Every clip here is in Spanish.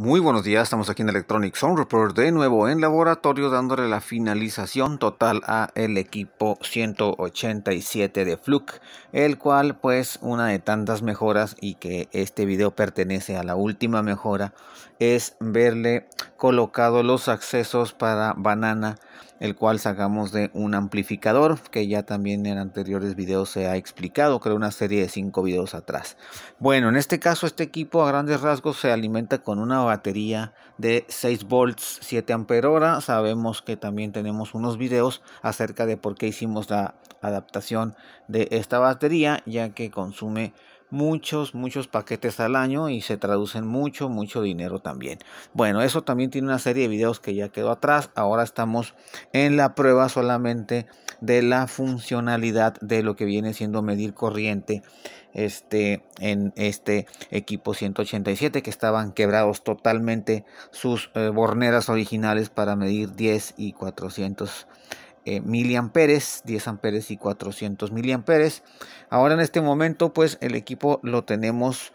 Muy buenos días, estamos aquí en Electronic Sound Report de nuevo en laboratorio dándole la finalización total al equipo 187 de Fluke, el cual pues una de tantas mejoras y que este video pertenece a la última mejora es verle colocado los accesos para banana el cual sacamos de un amplificador que ya también en anteriores videos se ha explicado, creo una serie de 5 videos atrás. Bueno, en este caso este equipo a grandes rasgos se alimenta con una batería de 6 volts 7 ampere Sabemos que también tenemos unos videos acerca de por qué hicimos la adaptación de esta batería ya que consume muchos, muchos paquetes al año y se traducen mucho, mucho dinero también. Bueno, eso también tiene una serie de videos que ya quedó atrás. Ahora estamos en la prueba solamente de la funcionalidad de lo que viene siendo medir corriente este, en este equipo 187 que estaban quebrados totalmente sus eh, borneras originales para medir 10 y 400 eh, miliamperes, 10 amperes y 400 miliamperes. Ahora en este momento pues el equipo lo tenemos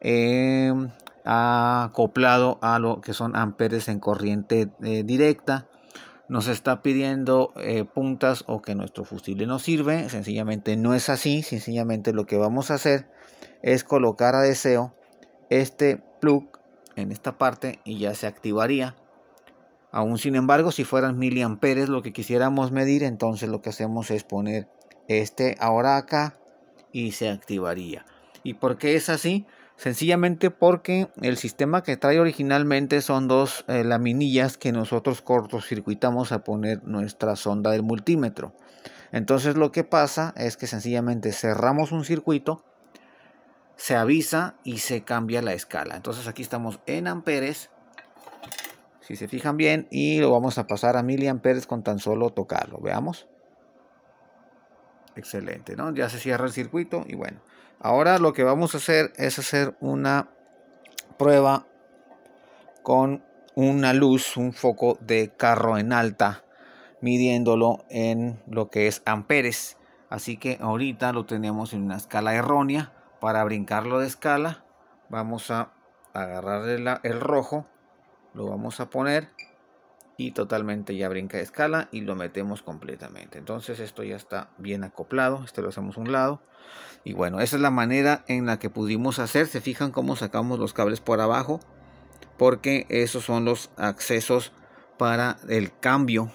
eh, acoplado a lo que son amperes en corriente eh, directa. Nos está pidiendo puntas o que nuestro fusible no sirve. Sencillamente no es así. Sencillamente lo que vamos a hacer es colocar a deseo este plug en esta parte y ya se activaría Aún sin embargo, si fueran miliamperes lo que quisiéramos medir, entonces lo que hacemos es poner este ahora acá y se activaría. ¿Y por qué es así? Sencillamente porque el sistema que trae originalmente son dos eh, laminillas que nosotros cortocircuitamos a poner nuestra sonda del multímetro. Entonces lo que pasa es que sencillamente cerramos un circuito, se avisa y se cambia la escala. Entonces aquí estamos en amperes si se fijan bien, y lo vamos a pasar a miliamperes con tan solo tocarlo, veamos. Excelente, ¿no? Ya se cierra el circuito y bueno. Ahora lo que vamos a hacer es hacer una prueba con una luz, un foco de carro en alta, midiéndolo en lo que es amperes. Así que ahorita lo tenemos en una escala errónea. Para brincarlo de escala, vamos a agarrar el rojo lo vamos a poner y totalmente ya brinca de escala y lo metemos completamente entonces esto ya está bien acoplado este lo hacemos a un lado y bueno esa es la manera en la que pudimos hacer se fijan cómo sacamos los cables por abajo porque esos son los accesos para el cambio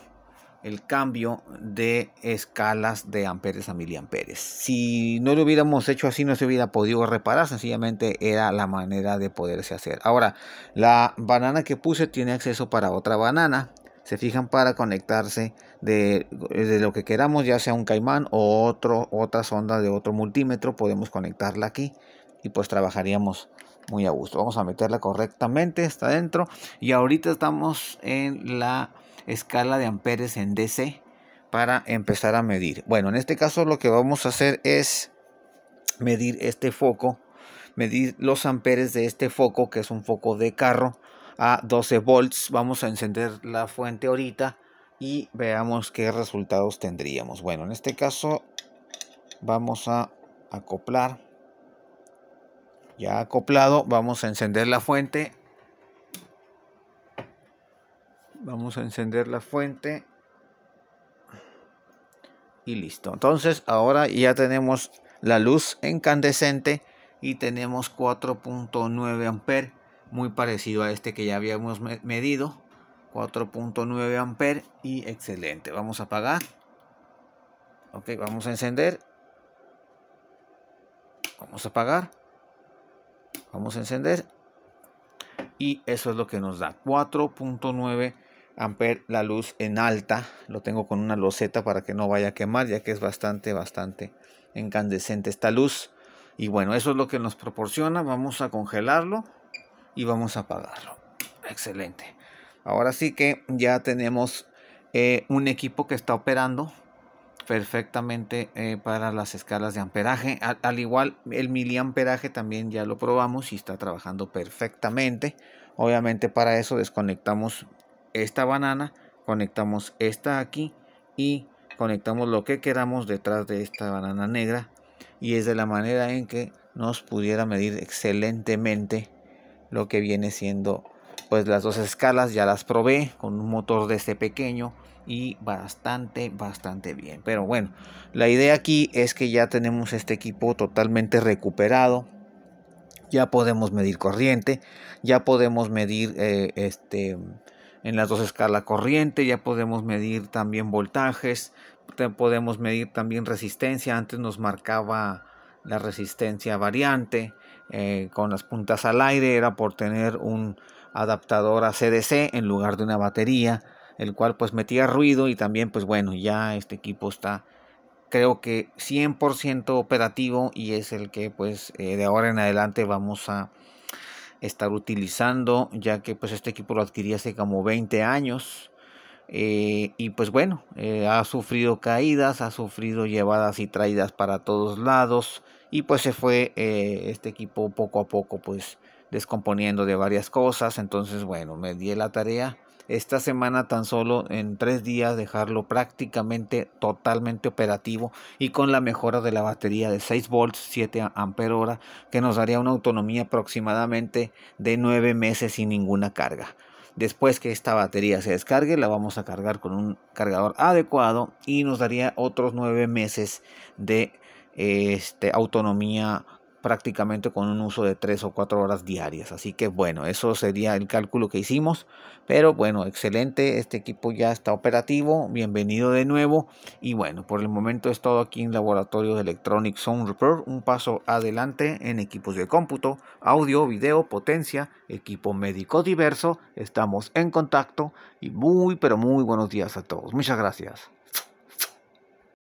el cambio de escalas de amperes a miliamperes. Si no lo hubiéramos hecho así, no se hubiera podido reparar, sencillamente era la manera de poderse hacer. Ahora, la banana que puse tiene acceso para otra banana. Se fijan para conectarse de, lo que queramos, ya sea un caimán o otro, otra sonda de otro multímetro. Podemos conectarla aquí y pues trabajaríamos muy a gusto. Vamos a meterla correctamente, está dentro. Y ahorita estamos en la escala de amperes en DC para empezar a medir. Bueno, en este caso lo que vamos a hacer es medir este foco, medir los amperes de este foco, que es un foco de carro, a 12 volts. Vamos a encender la fuente ahorita y veamos qué resultados tendríamos. Bueno, en este caso vamos a acoplar. Ya acoplado, vamos a encender la fuente Vamos a encender la fuente. Y listo. Entonces ahora ya tenemos la luz incandescente y tenemos 4.9 amper. Muy parecido a este que ya habíamos medido. 4.9 amper y excelente. Vamos a apagar. Ok, vamos a encender. Vamos a apagar. Vamos a encender. Y eso es lo que nos da. 4.9 amper la luz en alta lo tengo con una loseta para que no vaya a quemar ya que es bastante bastante incandescente esta luz y bueno eso es lo que nos proporciona vamos a congelarlo y vamos a apagarlo excelente ahora sí que ya tenemos eh, un equipo que está operando perfectamente eh, para las escalas de amperaje al, al, igual el miliamperaje también ya lo probamos y está trabajando perfectamente obviamente para eso desconectamos esta banana, conectamos esta aquí y conectamos lo que queramos detrás de esta banana negra y es de la manera en que nos pudiera medir excelentemente lo que viene siendo pues las dos escalas ya las probé con un motor de este pequeño y bastante bastante bien pero bueno la idea aquí es que ya tenemos este equipo totalmente recuperado ya podemos medir corriente ya podemos medir eh, este en las dos escalas corriente, ya podemos medir también voltajes, podemos medir también resistencia, antes nos marcaba la resistencia variante eh, con las puntas al aire, era por tener un adaptador a CDC en lugar de una batería, el cual pues metía ruido y también pues bueno, ya este equipo está creo que 100% operativo y es el que pues eh, de ahora en adelante vamos a estar utilizando, ya que pues este equipo lo adquirí hace como 20 años. Eh, y pues bueno, eh, ha sufrido caídas, ha sufrido llevadas y traídas para todos lados. Y pues se fue eh, este equipo poco a poco pues descomponiendo de varias cosas. Entonces bueno, me di la tarea esta semana tan solo en tres días dejarlo prácticamente totalmente operativo y con la mejora de la batería de 6 volts 7 amperes hora que nos daría una autonomía aproximadamente de nueve meses sin ninguna carga. Después que esta batería se descargue, la vamos a cargar con un cargador adecuado y nos daría otros nueve meses de este, autonomía prácticamente con un uso de 3 o 4 horas diarias. Así que bueno, eso sería el cálculo que hicimos. Pero bueno, excelente, este equipo ya está operativo, bienvenido de nuevo. Y bueno, por el momento es todo aquí en Laboratorios de Electronic Sound Repair, un paso adelante en equipos de cómputo, audio, video, potencia, equipo médico diverso. Estamos en contacto y muy, pero muy buenos días a todos. Muchas gracias.